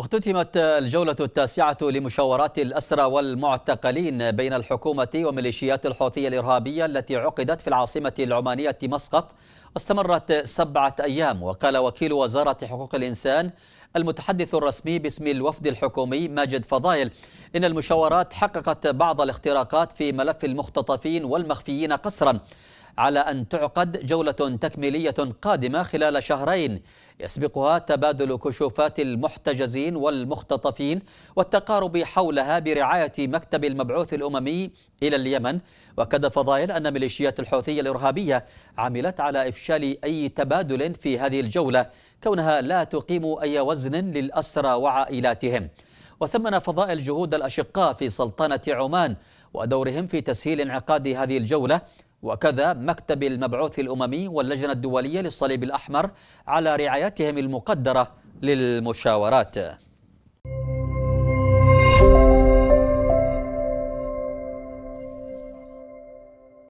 اختتمت الجولة التاسعة لمشاورات الأسرى والمعتقلين بين الحكومة وميليشيات الحوثية الإرهابية التي عقدت في العاصمة العمانية مسقط استمرت سبعة أيام وقال وكيل وزارة حقوق الإنسان المتحدث الرسمي باسم الوفد الحكومي ماجد فضايل إن المشاورات حققت بعض الاختراقات في ملف المختطفين والمخفيين قسرا على أن تعقد جولة تكميلية قادمة خلال شهرين يسبقها تبادل كشوفات المحتجزين والمختطفين والتقارب حولها برعاية مكتب المبعوث الأممي إلى اليمن وكد فضائل أن ميليشيات الحوثية الإرهابية عملت على إفشال أي تبادل في هذه الجولة كونها لا تقيم أي وزن للأسرى وعائلاتهم وثمن فضائل جهود الأشقاء في سلطنة عمان ودورهم في تسهيل انعقاد هذه الجولة وكذا مكتب المبعوث الأممي واللجنة الدولية للصليب الأحمر على رعايتهم المقدرة للمشاورات